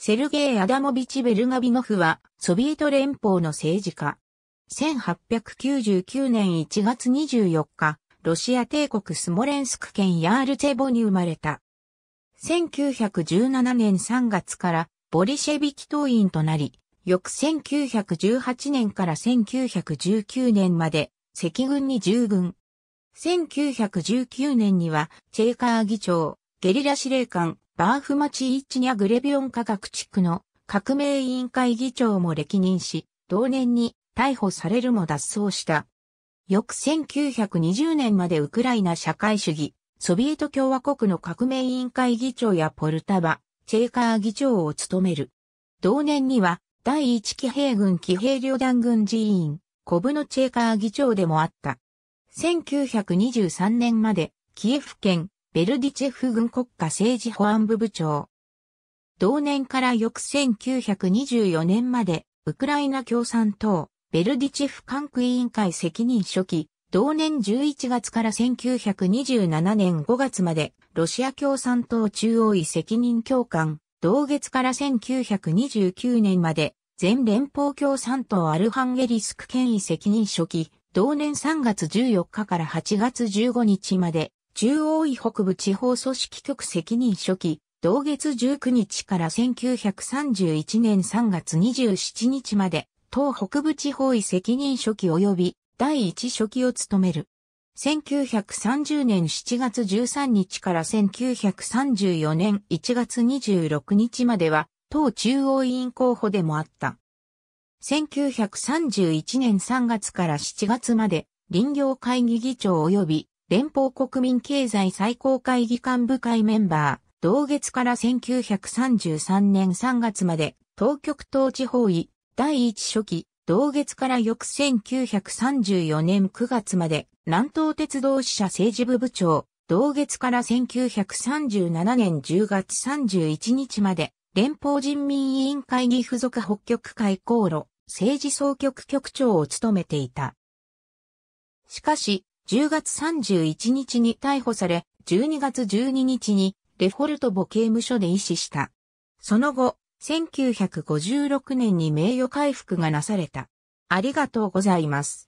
セルゲイ・アダモビチ・ベルガビノフは、ソビエト連邦の政治家。1899年1月24日、ロシア帝国スモレンスク県ヤールツェボに生まれた。1917年3月からボリシェビキ党員となり、翌1918年から1919年まで赤軍に従軍。1919年にはチェイカー議長、ゲリラ司令官、バーフ町イッチニャグレビオン科学地区の革命委員会議長も歴任し、同年に逮捕されるも脱走した。翌1920年までウクライナ社会主義、ソビエト共和国の革命委員会議長やポルタバ、チェーカー議長を務める。同年には、第一騎兵軍騎兵旅団軍寺院、コブのチェーカー議長でもあった。1923年まで、キエフ県ベルディチェフ軍国家政治保安部部長。同年から翌1924年まで、ウクライナ共産党、ベルディチェフ管区委員会責任書記、同年11月から1927年5月まで、ロシア共産党中央委責任教官、同月から1929年まで、全連邦共産党アルハンゲリスク権威責任書記、同年3月14日から8月15日まで、中央委北部地方組織局責任初期、同月19日から1931年3月27日まで、党北部地方委責任初期及び第一初期を務める。1930年7月13日から1934年1月26日までは、党中央委員候補でもあった。1931年3月から7月まで、林業会議議長及び連邦国民経済最高会議幹部会メンバー、同月から1933年3月まで、当局統治法医、第一初期、同月から翌1934年9月まで、南東鉄道支社政治部部長、同月から1937年10月31日まで、連邦人民委員会議附属北極会航路、政治総局局長を務めていた。しかし、10月31日に逮捕され、12月12日にデフォルトボ刑務所で医師した。その後、1956年に名誉回復がなされた。ありがとうございます。